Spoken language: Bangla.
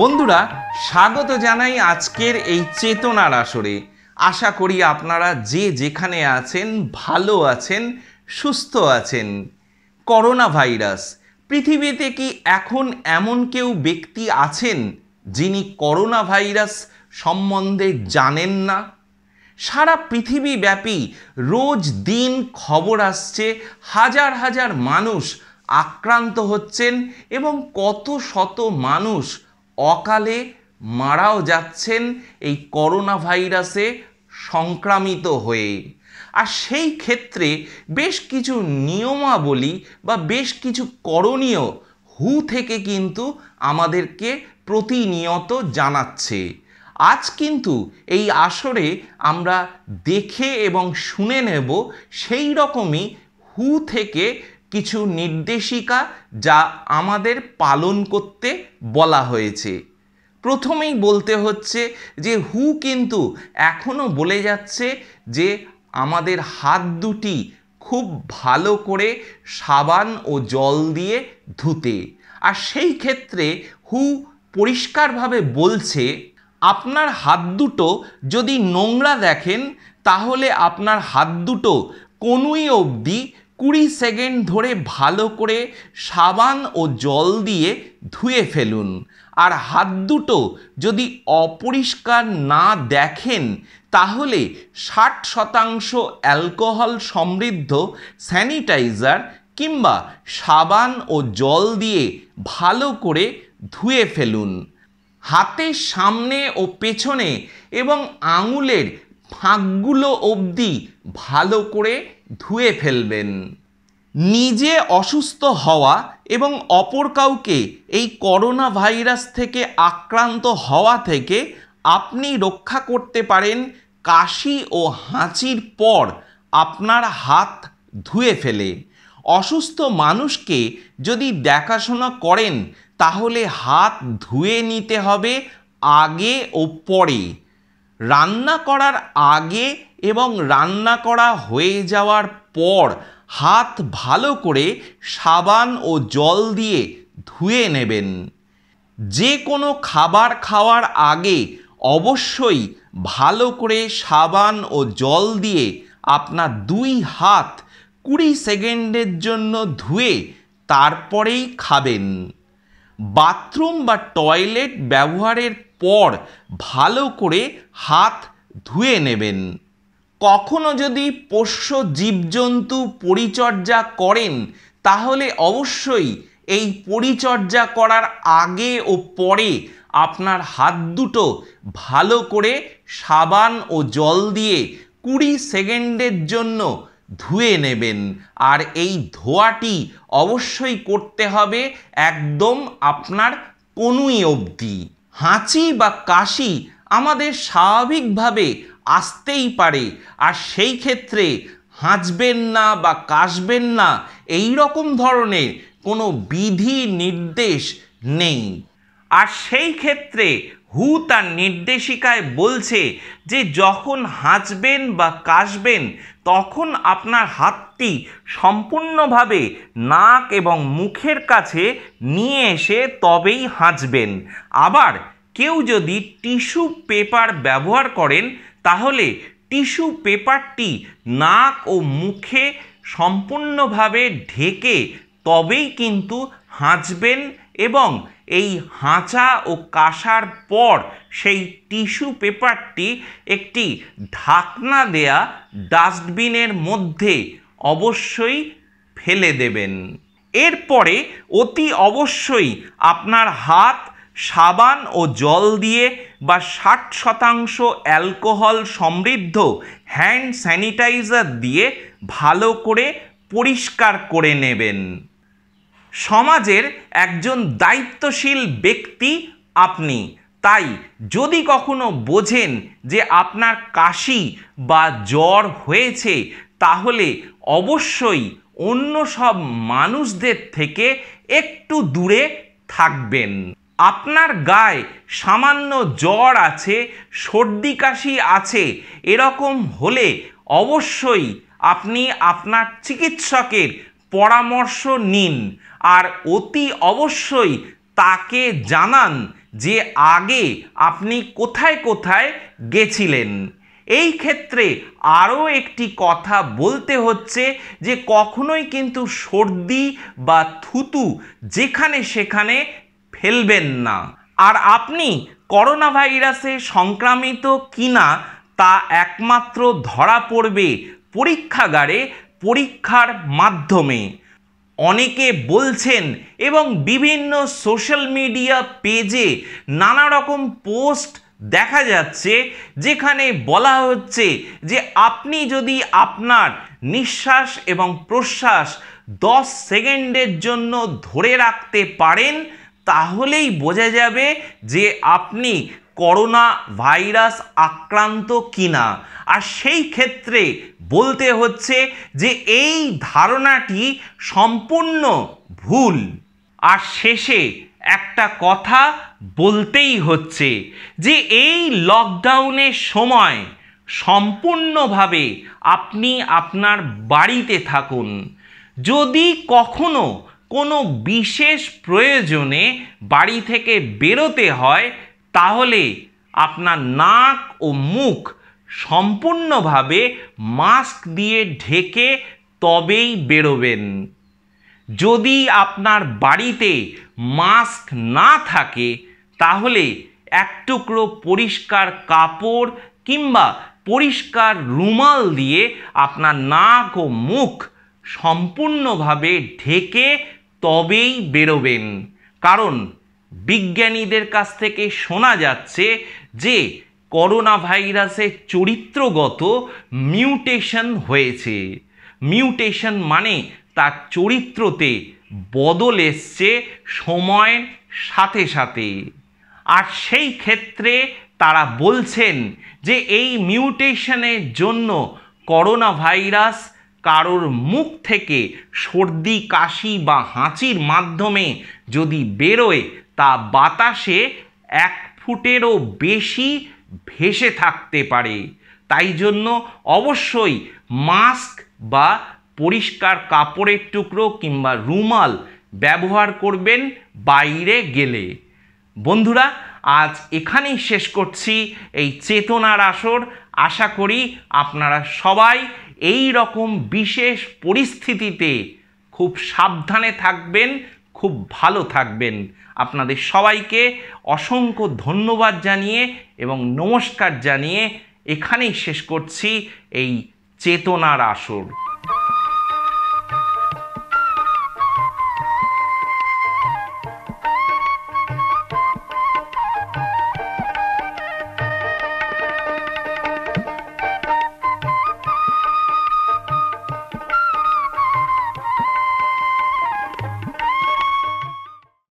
বন্ধুরা স্বাগত জানাই আজকের এই চেতনার আসরে আশা করি আপনারা যে যেখানে আছেন ভালো আছেন সুস্থ আছেন করোনা ভাইরাস পৃথিবীতে কি এখন এমন কেউ ব্যক্তি আছেন যিনি করোনা ভাইরাস সম্বন্ধে জানেন না সারা পৃথিবীব্যাপী রোজ দিন খবর আসছে হাজার হাজার মানুষ আক্রান্ত হচ্ছেন এবং কত শত মানুষ অকালে মারাও যাচ্ছেন এই করোনা ভাইরাসে সংক্রামিত হয়ে আর সেই ক্ষেত্রে বেশ কিছু নিয়মাবলী বা বেশ কিছু করণীয় হু থেকে কিন্তু আমাদেরকে প্রতিনিয়ত জানাচ্ছে আজ কিন্তু এই আসরে আমরা দেখে এবং শুনে নেব সেই রকমই হু থেকে কিছু নির্দেশিকা যা আমাদের পালন করতে বলা হয়েছে প্রথমেই বলতে হচ্ছে যে হু কিন্তু এখনও বলে যাচ্ছে যে আমাদের হাত দুটি খুব ভালো করে সাবান ও জল দিয়ে ধুতে আর সেই ক্ষেত্রে হু পরিষ্কারভাবে বলছে আপনার হাত দুটো যদি নোংরা দেখেন তাহলে আপনার হাত দুটো কনুই অবধি কুড়ি সেকেন্ড ধরে ভালো করে সাবান ও জল দিয়ে ধুয়ে ফেলুন আর হাত দুটো যদি অপরিষ্কার না দেখেন তাহলে ষাট শতাংশ অ্যালকোহল সমৃদ্ধ স্যানিটাইজার কিংবা সাবান ও জল দিয়ে ভালো করে ধুয়ে ফেলুন হাতের সামনে ও পেছনে এবং আঙুলের ফাঁকগুলো অবধি ভালো করে ধুয়ে ফেলবেন নিজে অসুস্থ হওয়া এবং অপর কাউকে এই করোনা ভাইরাস থেকে আক্রান্ত হওয়া থেকে আপনি রক্ষা করতে পারেন কাশি ও হাঁচির পর আপনার হাত ধুয়ে ফেলে অসুস্থ মানুষকে যদি দেখাশোনা করেন তাহলে হাত ধুয়ে নিতে হবে আগে ও পরে রান্না করার আগে এবং রান্না করা হয়ে যাওয়ার পর হাত ভালো করে সাবান ও জল দিয়ে ধুয়ে নেবেন যে কোনো খাবার খাওয়ার আগে অবশ্যই ভালো করে সাবান ও জল দিয়ে আপনার দুই হাত কুড়ি সেকেন্ডের জন্য ধুয়ে তারপরেই খাবেন বাথরুম বা টয়লেট ব্যবহারের পর ভালো করে হাত ধুয়ে নেবেন কখনো যদি পোষ্য জীবজন্তু পরিচর্যা করেন তাহলে অবশ্যই এই পরিচর্যা করার আগে ও পরে আপনার হাত দুটো ভালো করে সাবান ও জল দিয়ে কুড়ি সেকেন্ডের জন্য ধুয়ে নেবেন আর এই ধোয়াটি অবশ্যই করতে হবে একদম আপনার কনুই অবধি হাঁচি বা কাশি আমাদের স্বাভাবিকভাবে আসতেই পারে আর সেই ক্ষেত্রে হাঁচবেন না বা কাশবেন না এই রকম ধরনের কোনো বিধি নির্দেশ নেই আর সেই ক্ষেত্রে হু তার নির্দেশিকায় বলছে যে যখন হাঁচবেন বা কাশবেন তখন আপনার হাতটি সম্পূর্ণভাবে নাক এবং মুখের কাছে নিয়ে এসে তবেই হাঁচবেন আবার কেউ যদি টিস্যু পেপার ব্যবহার করেন তাহলে টিস্যু পেপারটি নাক ও মুখে সম্পূর্ণভাবে ঢেকে তবেই কিন্তু হাঁচবেন এবং এই হাঁচা ও কাশার পর সেই টিস্যু পেপারটি একটি ঢাকনা দেয়া ডাস্টবিনের মধ্যে অবশ্যই ফেলে দেবেন এরপরে অতি অবশ্যই আপনার হাত সাবান ও জল দিয়ে বা ষাট শতাংশ অ্যালকোহল সমৃদ্ধ হ্যান্ড স্যানিটাইজার দিয়ে ভালো করে পরিষ্কার করে নেবেন সমাজের একজন দায়িত্বশীল ব্যক্তি আপনি তাই যদি কখনো বোঝেন যে আপনার কাশি বা জ্বর হয়েছে তাহলে অবশ্যই অন্য সব মানুষদের থেকে একটু দূরে থাকবেন আপনার গায়ে সামান্য জ্বর আছে সর্দি কাশি আছে এরকম হলে অবশ্যই আপনি আপনার চিকিৎসকের পরামর্শ নিন আর অতি অবশ্যই তাকে জানান যে আগে আপনি কোথায় কোথায় গেছিলেন এই ক্ষেত্রে আরও একটি কথা বলতে হচ্ছে যে কখনোই কিন্তু সর্দি বা থুতু যেখানে সেখানে ফেলবেন না আর আপনি করোনা ভাইরাসে সংক্রামিত কিনা তা একমাত্র ধরা পড়বে পরীক্ষাগারে পরীক্ষার মাধ্যমে অনেকে বলছেন এবং বিভিন্ন সোশ্যাল মিডিয়া পেজে নানা রকম পোস্ট দেখা যাচ্ছে যেখানে বলা হচ্ছে যে আপনি যদি আপনার নিঃশ্বাস এবং প্রশ্বাস দশ সেকেন্ডের জন্য ধরে রাখতে পারেন তাহলেই বোঝা যাবে যে আপনি করোনা ভাইরাস আক্রান্ত কিনা আর সেই ক্ষেত্রে বলতে হচ্ছে যে এই ধারণাটি সম্পূর্ণ ভুল আর শেষে একটা কথা বলতেই হচ্ছে যে এই লকডাউনের সময় সম্পূর্ণভাবে আপনি আপনার বাড়িতে থাকুন যদি কখনো কোনো বিশেষ প্রয়োজনে বাড়ি থেকে বেরোতে হয় তাহলে আপনার নাক ও মুখ সম্পূর্ণভাবে মাস্ক দিয়ে ঢেকে তবেই বেরোবেন যদি আপনার বাড়িতে মাস্ক না থাকে তাহলে এক টুকরো পরিষ্কার কাপড় কিংবা পরিষ্কার রুমাল দিয়ে আপনার নাক ও মুখ সম্পূর্ণভাবে ঢেকে তবেই বেরোবেন কারণ বিজ্ঞানীদের কাছ থেকে শোনা যাচ্ছে যে করোনা ভাইরাসের চরিত্রগত মিউটেশন হয়েছে মিউটেশন মানে তার চরিত্রতে বদল এসছে সময়ের সাথে সাথে আর সেই ক্ষেত্রে তারা বলছেন যে এই মিউটেশনের জন্য করোনা ভাইরাস কারোর মুখ থেকে সর্দি কাশি বা হাঁচির মাধ্যমে যদি বেরোয় তা বাতাসে এক ফুটেরও বেশি ভেসে থাকতে পারে তাই জন্য অবশ্যই মাস্ক বা পরিষ্কার কাপড়ের টুকরো কিংবা রুমাল ব্যবহার করবেন বাইরে গেলে বন্ধুরা আজ এখানেই শেষ করছি এই চেতনার আসর আশা করি আপনারা সবাই এই রকম বিশেষ পরিস্থিতিতে খুব সাবধানে থাকবেন খুব ভালো থাকবেন আপনাদের সবাইকে অসংখ্য ধন্যবাদ জানিয়ে এবং নমস্কার জানিয়ে এখানেই শেষ করছি এই চেতনার আসর